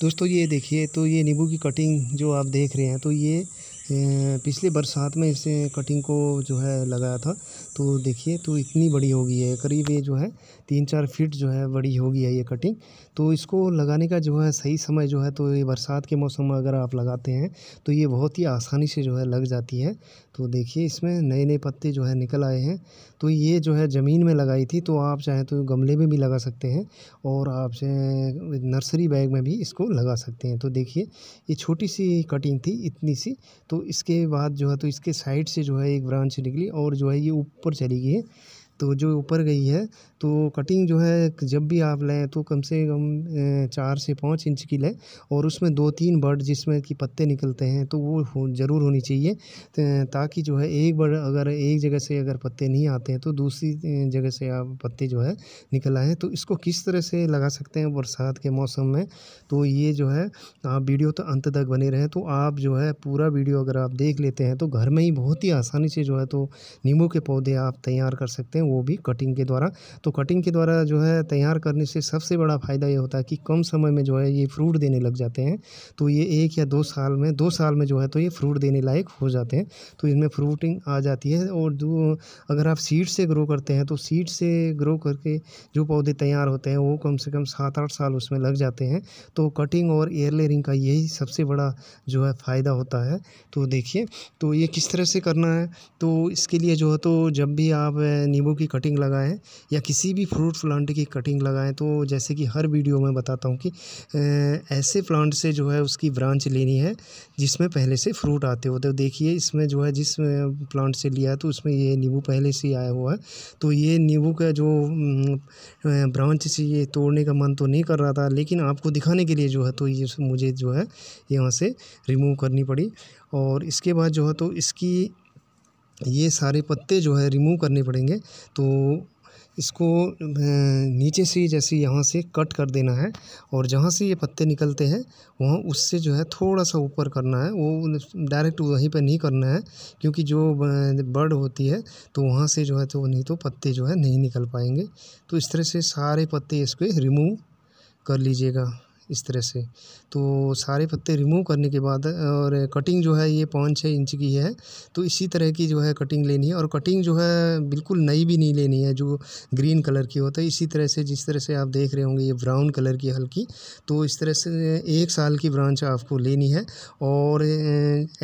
दोस्तों ये देखिए तो ये नींबू की कटिंग जो आप देख रहे हैं तो ये पिछले बरसात में इसे कटिंग को जो है लगाया था तो देखिए तो इतनी बड़ी होगी है करीब ये जो है तीन चार फीट जो है बड़ी होगी है ये कटिंग तो इसको लगाने का जो है सही समय जो है तो ये बरसात के मौसम में अगर आप लगाते हैं तो ये बहुत ही आसानी से जो है लग जाती है तो देखिए इसमें नए नए पत्ते जो है निकल आए हैं तो ये जो है ज़मीन में लगाई थी तो आप चाहें तो गमले में भी लगा सकते हैं और आप नर्सरी बैग में भी इसको लगा सकते हैं तो देखिए ये छोटी सी कटिंग थी इतनी सी तो तो इसके बाद जो है तो इसके साइड से जो है एक ब्रांच निकली और जो है ये ऊपर चली गई है तो जो ऊपर गई है तो कटिंग जो है जब भी आप लें तो कम से कम चार से पाँच इंच की लें और उसमें दो तीन बर्ड जिसमें कि पत्ते निकलते हैं तो वो हो, ज़रूर होनी चाहिए ताकि जो है एक बर्ड अगर एक जगह से अगर पत्ते नहीं आते हैं तो दूसरी जगह से आप पत्ते जो है निकल आए तो इसको किस तरह से लगा सकते हैं बरसात के मौसम में तो ये जो है आप वीडियो तो अंत तक बने रहें तो आप जो है पूरा वीडियो अगर आप देख लेते हैं तो घर में ही बहुत ही आसानी से जो है तो नींबू के पौधे आप तैयार कर सकते हैं वो भी कटिंग के द्वारा तो कटिंग के द्वारा जो है तैयार करने से सबसे बड़ा फ़ायदा ये होता है कि कम समय में जो है ये फ्रूट देने लग जाते हैं तो ये एक या दो साल में दो साल में जो है तो ये फ्रूट देने लायक हो जाते हैं तो इनमें फ्रूटिंग आ जाती है और जो अगर आप सीड से ग्रो करते हैं तो सीड से ग्रो करके जो पौधे तैयार होते हैं वो कम से कम सात आठ साल उसमें लग जाते हैं तो कटिंग और एयर लेयरिंग का यही सबसे बड़ा जो है फ़ायदा होता है तो देखिए तो ये किस तरह से करना है तो इसके लिए जो है तो जब भी आप नींबू आलू की कटिंग लगाएं या किसी भी फ्रूट प्लांट की कटिंग लगाएं तो जैसे कि हर वीडियो में बताता हूँ कि ऐसे प्लांट से जो है उसकी ब्रांच लेनी है जिसमें पहले से फ्रूट आते हो तो देखिए इसमें जो है जिस प्लांट से लिया तो उसमें ये नींबू पहले से आया हुआ है तो ये नींबू का जो ब्रांच से ये तोड़ने का मन तो नहीं कर रहा था लेकिन आपको दिखाने के लिए जो है तो ये मुझे जो है यहाँ से रिमूव करनी पड़ी और इसके बाद जो है तो इसकी ये सारे पत्ते जो है रिमूव करने पड़ेंगे तो इसको अं, नीचे से जैसे यहाँ से कट कर देना है और जहाँ से ये पत्ते निकलते हैं वहाँ उससे जो है थोड़ा सा ऊपर करना है वो डायरेक्ट वहीं पर नहीं करना है क्योंकि जो अं, बर्ड होती है तो वहाँ से जो है तो नहीं तो पत्ते जो है नहीं निकल पाएंगे तो इस तरह से सारे पत्ते इसके रिमूव कर लीजिएगा इस तरह से तो सारे पत्ते रिमूव करने के बाद और कटिंग जो है ये पाँच छः इंच की है तो इसी तरह की जो है कटिंग लेनी है और कटिंग जो है बिल्कुल नई भी नहीं लेनी है जो ग्रीन कलर की होता तो है इसी तरह से जिस तरह से आप देख रहे होंगे ये ब्राउन कलर की हल्की तो इस तरह से एक साल की ब्रांच आपको लेनी है और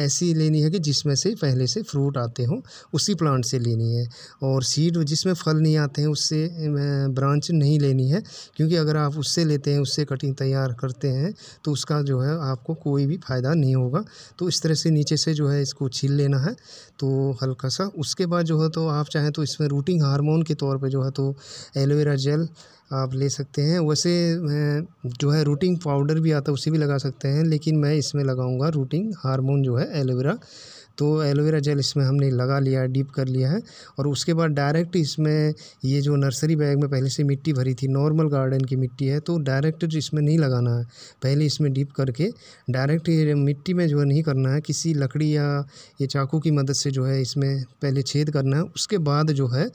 ऐसी लेनी है कि जिसमें से पहले से फ्रूट आते हों उसी प्लांट से लेनी है और सीड जिसमें फल नहीं आते हैं उससे ब्रांच नहीं लेनी है क्योंकि अगर आप उससे लेते हैं उससे कटिंग तैयार व्यवहार करते हैं तो उसका जो है आपको कोई भी फ़ायदा नहीं होगा तो इस तरह से नीचे से जो है इसको छील लेना है तो हल्का सा उसके बाद जो है तो आप चाहें तो इसमें रूटिंग हार्मोन के तौर पर जो है तो एलोवेरा जेल आप ले सकते हैं वैसे जो है रूटिंग पाउडर भी आता है उसे भी लगा सकते हैं लेकिन मैं इसमें लगाऊंगा रूटिंग हार्मोन जो है एलोवेरा तो एलोवेरा जेल इसमें हमने लगा लिया है डीप कर लिया है और उसके बाद डायरेक्ट इसमें ये जो नर्सरी बैग में पहले से मिट्टी भरी थी नॉर्मल गार्डन की मिट्टी है तो डायरेक्ट जो इसमें नहीं लगाना है पहले इसमें डीप करके डायरेक्ट मिट्टी में जो है नहीं करना है किसी लकड़ी या ये चाकू की मदद से जो है इसमें पहले छेद करना है उसके बाद जो है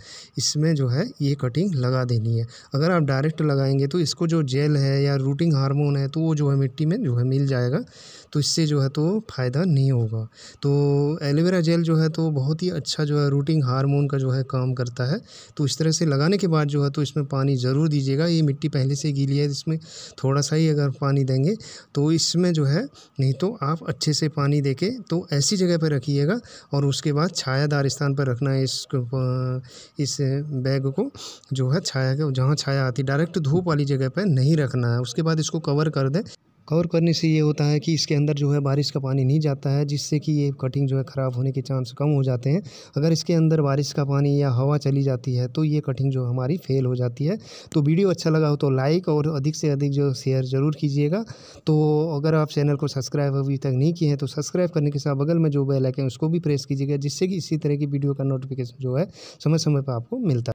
इसमें जो है ये कटिंग लगा देनी है अगर आप डायरेक्ट लगाएंगे तो इसको जो जेल है या रूटिंग हार्मोन है तो वो जो है मिट्टी में जो है मिल जाएगा तो इससे जो है तो फ़ायदा नहीं होगा तो एलोवेरा जेल जो है तो बहुत ही अच्छा जो है रूटिंग हार्मोन का जो है काम करता है तो इस तरह से लगाने के बाद जो है तो इसमें पानी ज़रूर दीजिएगा ये मिट्टी पहले से गीली है इसमें थोड़ा सा ही अगर पानी देंगे तो इसमें जो है नहीं तो आप अच्छे से पानी दे के तो ऐसी जगह पर रखिएगा और उसके बाद छायादार स्थान पर रखना है इस इस बैग को जो है छाया जहाँ छाया आती डायरेक्ट धूप वाली जगह पर नहीं रखना है उसके बाद इसको कवर कर दें कवर करने से ये होता है कि इसके अंदर जो है बारिश का पानी नहीं जाता है जिससे कि ये कटिंग जो है ख़राब होने के चांस कम हो जाते हैं अगर इसके अंदर बारिश का पानी या हवा चली जाती है तो ये कटिंग जो हमारी फेल हो जाती है तो वीडियो अच्छा लगा हो तो लाइक और अधिक से अधिक जो शेयर ज़रूर कीजिएगा तो अगर आप चैनल को सब्सक्राइब अभी तक नहीं किए हैं तो सब्सक्राइब करने के साथ बगल में जो बेल है उसको भी प्रेस कीजिएगा जिससे कि इसी तरह की वीडियो का नोटिफिकेशन जो है समय समय पर आपको मिलता है